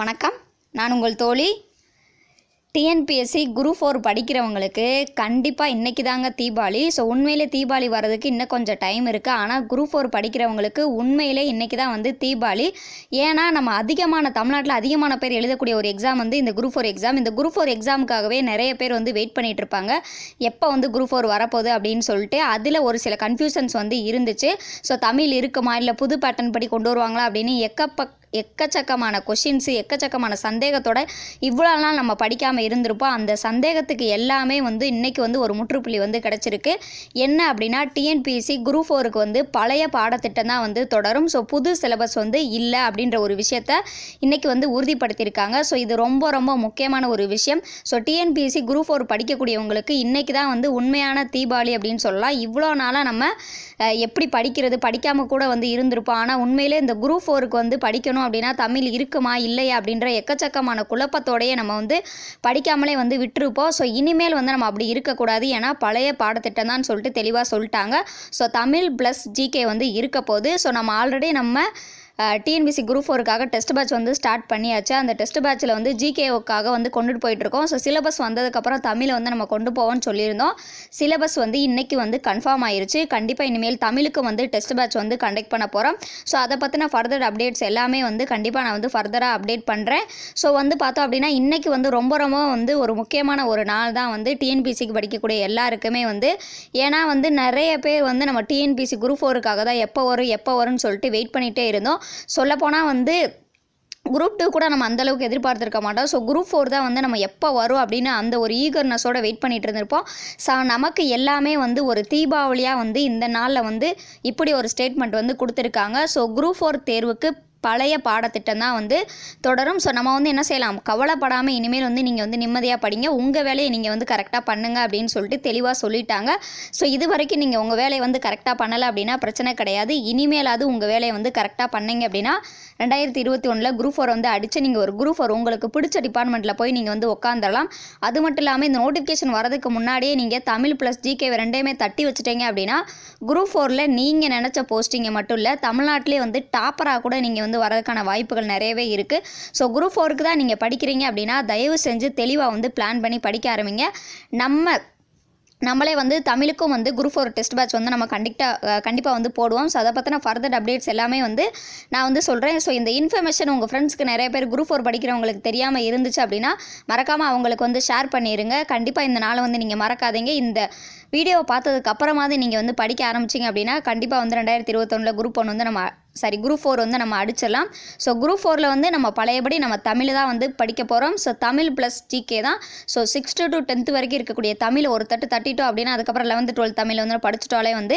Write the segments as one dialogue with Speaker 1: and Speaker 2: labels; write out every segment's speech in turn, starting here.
Speaker 1: வணக்கம் நான் உங்கள் தோழி டிஎன்பிஎஸ்சி குரூப் ஃபோர் படிக்கிறவங்களுக்கு கண்டிப்பாக இன்றைக்கி தாங்க தீபாவளி ஸோ உண்மையிலே தீபாவளி வர்றதுக்கு இன்னும் கொஞ்சம் டைம் இருக்குது ஆனால் குரூப் ஃபோர் படிக்கிறவங்களுக்கு உண்மையிலே இன்றைக்கி தான் வந்து தீபாவளி ஏன்னா நம்ம அதிகமான தமிழ்நாட்டில் அதிகமான பேர் எழுதக்கூடிய ஒரு எக்ஸாம் வந்து இந்த குரூப் ஃபோர் எக்ஸாம் இந்த குரூப் ஃபோர் எக்ஸாமுக்காகவே நிறைய பேர் வந்து வெயிட் பண்ணிகிட்டு இருப்பாங்க எப்போ வந்து குரூப் ஃபோர் வரப்போகுது அப்படின்னு சொல்லிட்டு அதில் ஒரு சில கன்ஃபியூஷன்ஸ் வந்து இருந்துச்சு ஸோ தமிழ் இருக்குமா இல்லை புது பேட்டர்ன் படி கொண்டு வருவாங்களா அப்படின்னு எக்கப்பக்க எக்கச்சக்கமான கொஷின்ஸு எக்கச்சக்கமான சந்தேகத்தோட இவ்வளோ நாள் நம்ம படிக்காமல் இருந்திருப்போம் அந்த சந்தேகத்துக்கு எல்லாமே வந்து இன்றைக்கி வந்து ஒரு முற்றுப்புள்ளி வந்து கிடச்சிருக்கு என்ன அப்படின்னா டிஎன்பிஎஸ்சி குரூப் ஃபோருக்கு வந்து பழைய பாடத்திட்டம் தான் வந்து தொடரும் ஸோ புது சிலபஸ் வந்து இல்லை அப்படின்ற ஒரு விஷயத்த இன்றைக்கி வந்து உறுதிப்படுத்தியிருக்காங்க ஸோ இது ரொம்ப ரொம்ப முக்கியமான ஒரு விஷயம் ஸோ டிஎன்பிஎஸ்சி குரூப் ஃபோர் படிக்கக்கூடியவங்களுக்கு இன்றைக்கி தான் வந்து உண்மையான தீபாவளி அப்படின்னு சொல்லலாம் இவ்வளோ நாளாக நம்ம எப்படி படிக்கிறது படிக்காமல் கூட வந்து இருந்திருப்போம் ஆனால் உண்மையிலே இந்த குரூப் ஃபோருக்கு வந்து படிக்கணும் அப்படின்னா தமிழ் இருக்குமா இல்லையா அப்படின்ற எக்கச்சக்கமான குழப்பத்தோடைய நம்ம வந்து படிக்காமலே வந்து விட்டுருப்போம் ஸோ இனிமேல் வந்து நம்ம அப்படி இருக்கக்கூடாது ஏன்னா பழைய பாடத்திட்டம் தான் சொல்லிட்டு தெளிவாக சொல்லிட்டாங்க ஸோ தமிழ் ப்ளஸ் ஜிகே வந்து இருக்க போகுது ஸோ நம்ம ஆல்ரெடி நம்ம டிஎன்பிசி குரூப் ஃபோருக்காக டெஸ்ட் பேட்ச் வந்து ஸ்டார்ட் பண்ணியாச்சு அந்த டெஸ்ட் பேட்ச்சில் வந்து ஜிகேஓக்காக வந்து கொண்டுட்டு போயிட்டுருக்கோம் ஸோ சிலபஸ் வந்ததுக்கப்புறம் தமிழை வந்து நம்ம கொண்டு போவோம்னு சொல்லியிருந்தோம் சிலபஸ் வந்து இன்றைக்கி வந்து கன்ஃபார்ம் ஆயிருச்சு கண்டிப்பாக இனிமேல் தமிழுக்கு வந்து டெஸ்ட் பேட்ச் வந்து கண்டக்ட் பண்ண போகிறோம் ஸோ அதை பற்றின ஃபர்தர் அப்டேட்ஸ் எல்லாமே வந்து கண்டிப்பாக நான் வந்து ஃபர்தராக அப்டேட் பண்ணுறேன் ஸோ வந்து பார்த்தோம் அப்படின்னா இன்றைக்கி வந்து ரொம்ப ரொம்ப வந்து ஒரு முக்கியமான ஒரு நாள் தான் வந்து டிஎன்பிசிக்கு படிக்கக்கூடிய எல்லாருக்குமே வந்து ஏன்னா வந்து நிறைய பேர் வந்து நம்ம டிஎன்பிசி குரூப் ஃபோருக்காக தான் எப்போ வரும் எப்போ வரும்னு சொல்லிட்டு வெயிட் பண்ணிகிட்டே இருந்தோம் சொல்லப்போனால் வந்து குரூப் டூ கூட நம்ம அந்தளவுக்கு எதிர்பார்த்துருக்க மாட்டோம் ஸோ குரூப் ஃபோர் தான் வந்து நம்ம எப்போ வரும் அப்படின்னு அந்த ஒரு ஈகர்னஸோட வெயிட் பண்ணிட்டு இருந்திருப்போம் ஸோ நமக்கு எல்லாமே வந்து ஒரு தீபாவளியாக வந்து இந்த நாளில் வந்து இப்படி ஒரு ஸ்டேட்மெண்ட் வந்து கொடுத்துருக்காங்க ஸோ குரூப் ஃபோர் தேர்வுக்கு பழைய பாடத்திட்டம் தான் வந்து தொடரும் ஸோ நம்ம வந்து என்ன செய்யலாம் கவலைப்படாமல் இனிமேல் வந்து நீங்கள் வந்து நிம்மதியாக படிங்க உங்கள் வேலையை நீங்கள் வந்து கரெக்டாக பண்ணுங்க அப்படின்னு சொல்லிட்டு தெளிவாக சொல்லிட்டாங்க ஸோ இது வரைக்கும் நீங்கள் உங்கள் வேலையை வந்து கரெக்டாக பண்ணலை அப்படின்னா பிரச்சனை கிடையாது இனிமேலாவது உங்கள் வேலையை வந்து கரெக்டாக பண்ணிங்க அப்படின்னா ரெண்டாயிரத்தி இருபத்தி ஒன்றில் குரூப் ஃபோர் வந்து அடித்து நீங்கள் ஒரு குரூப் ஃபோர் உங்களுக்கு பிடிச்ச டிபார்ட்மெண்ட்டில் போய் நீங்கள் வந்து உட்காந்துடலாம் அது மட்டும் இல்லாமல் இந்த நோட்டிஃபிகேஷன் வரதுக்கு முன்னாடியே நீங்கள் தமிழ் ப்ளஸ் ஜிகே ரெண்டையுமே தட்டி வச்சுட்டீங்க அப்படின்னா குரூப் ஃபோரில் நீங்கள் நினச்ச போஸ்டிங்கை மட்டும் இல்லை தமிழ்நாட்டிலே வந்து டாப்பராக கூட நீங்கள் வந்து வந்து வரதுக்கான வாய்ப்புகள் நிறையவே இருக்குது ஸோ குரூப் ஃபோருக்கு தான் நீங்கள் படிக்கிறீங்க அப்படின்னா தயவு செஞ்சு தெளிவாக வந்து பிளான் பண்ணி படிக்க ஆரம்பிங்க நம்ம நம்மளே வந்து தமிழுக்கும் வந்து குரூப் ஃபோர் டெஸ்ட் பேட்ச் வந்து நம்ம கண்டிப்பாக கண்டிப்பாக வந்து போடுவோம் ஸோ அதை பற்றின ஃபர்தர் அப்டேட்ஸ் எல்லாமே வந்து நான் வந்து சொல்கிறேன் ஸோ இந்த இன்ஃபர்மேஷன் உங்கள் ஃப்ரெண்ட்ஸ்க்கு நிறைய பேர் குரூப் ஃபோர் படிக்கிறவங்களுக்கு தெரியாமல் இருந்துச்சு அப்படின்னா மறக்காமல் அவங்களுக்கு வந்து ஷேர் பண்ணிடுங்க கண்டிப்பாக இந்த நாளை வந்து நீங்கள் மறக்காதீங்க இந்த வீடியோவை பார்த்ததுக்கு அப்புறமாவது நீங்கள் வந்து படிக்க ஆரம்பிச்சிங்க அப்படின்னா கண்டிப்பாக வந்து ரெண்டாயிரத்தி இருபத்தொன்னில் குரூப் ஒன்று வந்து நம்ம சாரி குரூப் ஃபோர் வந்து நம்ம அடிச்சிடலாம் ஸோ குரூப் ஃபோரில் வந்து நம்ம பழையபடி நம்ம தமிழ் தான் வந்து படிக்க போகிறோம் ஸோ தமிழ் ப்ளஸ் ஜிகே தான் ஸோ சிக்ஸ்த்து டு டென்த்து வரைக்கும் இருக்கக்கூடிய தமிழ் ஒரு தட்டு தட்டிட்டோம் அப்படின்னா அதுக்கப்புறம் லெவன்த்து டுவெல்த் தமிழ் வந்து படிச்சிட்டாலே வந்து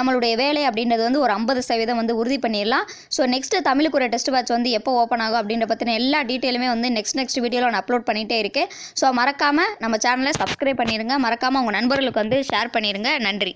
Speaker 1: நம்மளுடைய வேலை அப்படின்றது வந்து ஒரு ஐம்பது சதவீதம் வந்து உறுதி பண்ணிடலாம் ஸோ நெக்ஸ்ட்டு தமிழுக்கு ஒரு டெஸ்ட் பேட்ச் வந்து எப்போ ஓப்பன் ஆகும் அப்படின்ற பற்றின எல்லா டீட்டெயிலுமே வந்து நெக்ஸ்ட் நெக்ஸ்ட் வீடியோவில் நான் அப்லோட் பண்ணிகிட்டே இருக்கேன் ஸோ மறக்காமல் நம்ம சேனலை சப்ஸ்கிரைப் பண்ணிடுங்க மறக்காமல் உங்கள் நண்பர்களுக்கு வந்து ஷேர் பண்ணிடுங்க நன்றி